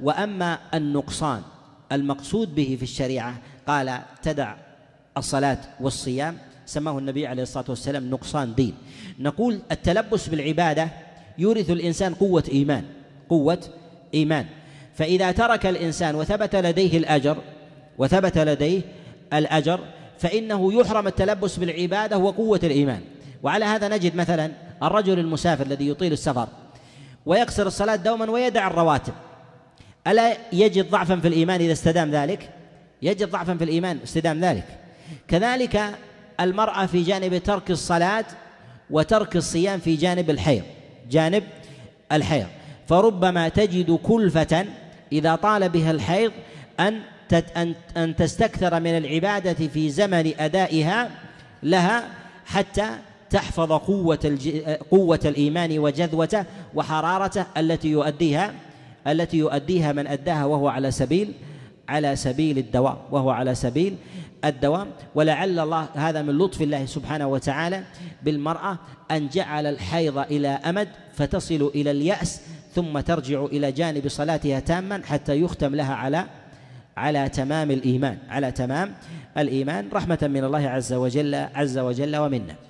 واما النقصان المقصود به في الشريعه قال تدع الصلاه والصيام سماه النبي عليه الصلاه والسلام نقصان دين نقول التلبس بالعباده يورث الانسان قوه ايمان قوه ايمان فاذا ترك الانسان وثبت لديه الاجر وثبت لديه الاجر فانه يحرم التلبس بالعباده وقوه الايمان وعلى هذا نجد مثلا الرجل المسافر الذي يطيل السفر ويقصر الصلاه دوما ويدع الرواتب ألا يجد ضعفا في الإيمان إذا استدام ذلك يجد ضعفا في الإيمان استدام ذلك كذلك المرأة في جانب ترك الصلاة وترك الصيام في جانب الحيض جانب الحيض فربما تجد كلفة إذا طال بها الحيض أن أن تستكثر من العبادة في زمن أدائها لها حتى تحفظ قوة قوة الإيمان وجذوته وحرارته التي يؤديها التي يؤديها من أداها وهو على سبيل على سبيل الدوام وهو على سبيل الدوام ولعل الله هذا من لطف الله سبحانه وتعالى بالمرأة أن جعل الحيض إلى أمد فتصل إلى اليأس ثم ترجع إلى جانب صلاتها تاما حتى يختم لها على على تمام الإيمان على تمام الإيمان رحمة من الله عز وجل عز وجل ومنه